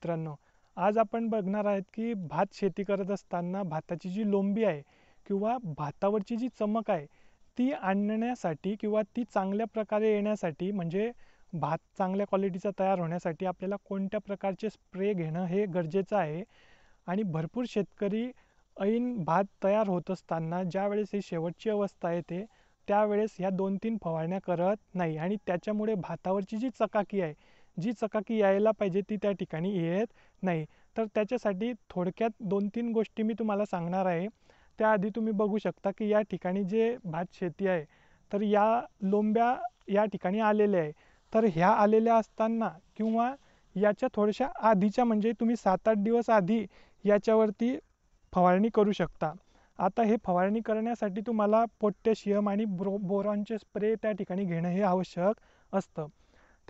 मित्रांनो आज आपण बघणार आहेत की भात शेती करत असताना भाताची जी लोंबी आहे किंवा भातावरची जी चमक आहे ती आणण्यासाठी किंवा ती चांगल्या प्रकारे येण्यासाठी म्हणजे भात चांगल्या क्वालिटीचा तयार होण्यासाठी आपल्याला कोणत्या प्रकारचे स्प्रे घेणं हे गरजेचं आहे आणि भरपूर शेतकरी ऐन भात तयार होत असताना ज्यावेळेस ही शेवटची अवस्था येते त्यावेळेस ह्या दोन तीन फवारण्या करत नाही आणि त्याच्यामुळे भातावरची जी चकाकी आहे जी चकाकी यायला पाहिजे ती त्या ठिकाणी येत नाही तर त्याच्यासाठी थोडक्यात दोन तीन गोष्टी मी तुम्हाला सांगणार आहे त्याआधी तुम्ही बघू शकता की या ठिकाणी जे भात शेती आहे तर या लोंब्या या ठिकाणी आलेल्या आहे तर ह्या आलेल्या असताना किंवा याच्या थोड्याशा आधीच्या म्हणजे तुम्ही सात आठ दिवस आधी याच्यावरती फवारणी करू शकता आता हे फवारणी करण्यासाठी तुम्हाला पोटॅशियम आणि ब्रो बोरॉनचे स्प्रे त्या ठिकाणी घेणं हे आवश्यक असतं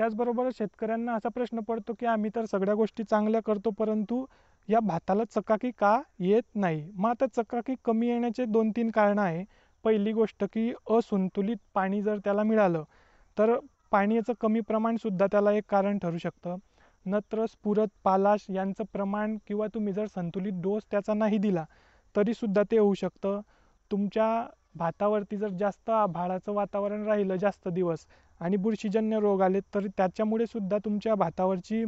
त्याचबरोबर शेतकऱ्यांना असा प्रश्न पडतो की आम्ही तर सगळ्या गोष्टी चांगल्या करतो परंतु या भाताला चकाकी का येत नाही मग आता चकाकी कमी येण्याचे दोन तीन कारणं आहे पहिली गोष्ट की असंतुलित पाणी जर त्याला मिळालं तर पाण्याचं कमी प्रमाणसुद्धा त्याला एक कारण ठरू शकतं नत्र स्फुरत पालाश यांचं प्रमाण किंवा तुम्ही जर संतुलित डोस त्याचा नाही दिला तरीसुद्धा ते होऊ शकतं तुमच्या भातावरती जर जास्त आभाळाचं वातावरण राहिलं जास्त दिवस आणि बुरशीजन्य रोग आले तर त्याच्यामुळे सुद्धा तुमच्या भातावरची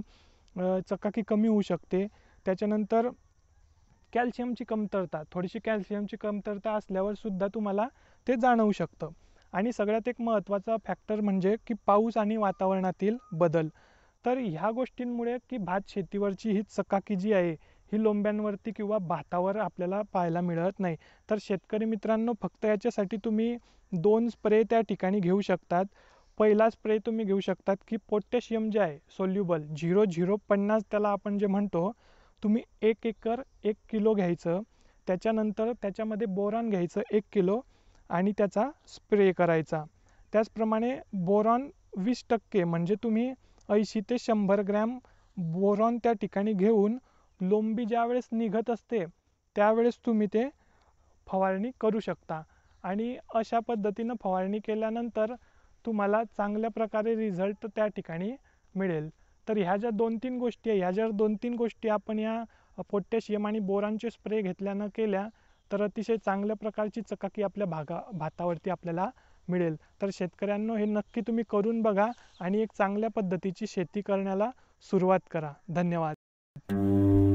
चकाकी कमी होऊ शकते त्याच्यानंतर कॅल्शियमची कमतरता थोडीशी कॅल्शियमची कमतरता असल्यावर सुद्धा तुम्हाला ते जाणवू शकतं आणि सगळ्यात एक महत्त्वाचा फॅक्टर म्हणजे की पाऊस आणि वातावरणातील बदल तर ह्या गोष्टींमुळे की भात शेतीवरची ही चकाकी जी आहे ही लोंब्यांवरती किंवा भातावर आपल्याला पाहायला मिळत नाही तर शेतकरी मित्रांनो फक्त याच्यासाठी तुम्ही दोन स्प्रे त्या ठिकाणी घेऊ शकतात पहिला स्प्रे तुम्ही घेऊ शकतात की पोटॅशियम जे आहे सोल्युबल झिरो झिरो पन्नास त्याला आपण जे म्हणतो तुम्ही एक एकर एक किलो घ्यायचं त्याच्यानंतर त्याच्यामध्ये बोरॉन घ्यायचं एक किलो आणि त्याचा स्प्रे करायचा त्याचप्रमाणे बोरॉन वीस टक्के म्हणजे तुम्ही ऐंशी ते शंभर ग्रॅम बोरॉन त्या ठिकाणी घेऊन लोंबी वेळेस निघत असते त्यावेळेस तुम्ही ते फवारणी करू शकता आणि अशा पद्धतीनं फवारणी केल्यानंतर तुम्हाला चांगल्या प्रकारे रिझल्ट त्या ठिकाणी मिळेल तर ह्या ज्या दोन तीन गोष्टी आहे ह्या ज्या दोन तीन गोष्टी आपण या पोटॅशियम आणि बोरांचे स्प्रे घेतल्यानं केल्या तर अतिशय चांगल्या प्रकारची चकाकी आपल्या भागा भातावरती आपल्याला मिळेल तर शेतकऱ्यांनो हे नक्की तुम्ही करून बघा आणि एक चांगल्या पद्धतीची शेती करण्याला सुरुवात करा धन्यवाद